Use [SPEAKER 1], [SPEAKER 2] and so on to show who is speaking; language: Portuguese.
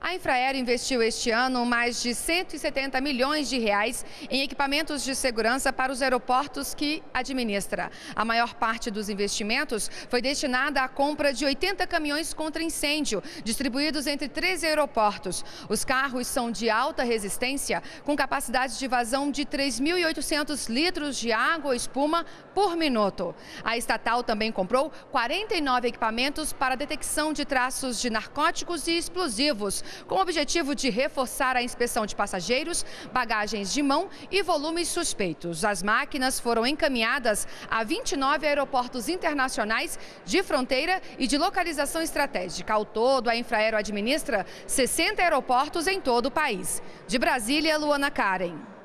[SPEAKER 1] A Infraero investiu este ano mais de 170 milhões de reais em equipamentos de segurança para os aeroportos que administra. A maior parte dos investimentos foi destinada à compra de 80 caminhões contra incêndio, distribuídos entre 13 aeroportos. Os carros são de alta resistência, com capacidade de vazão de 3.800 litros de água ou espuma por minuto. A estatal também comprou 49 equipamentos para detecção de traços de narcóticos e explosivos com o objetivo de reforçar a inspeção de passageiros, bagagens de mão e volumes suspeitos. As máquinas foram encaminhadas a 29 aeroportos internacionais de fronteira e de localização estratégica. Ao todo, a Infraero administra 60 aeroportos em todo o país. De Brasília, Luana Karen.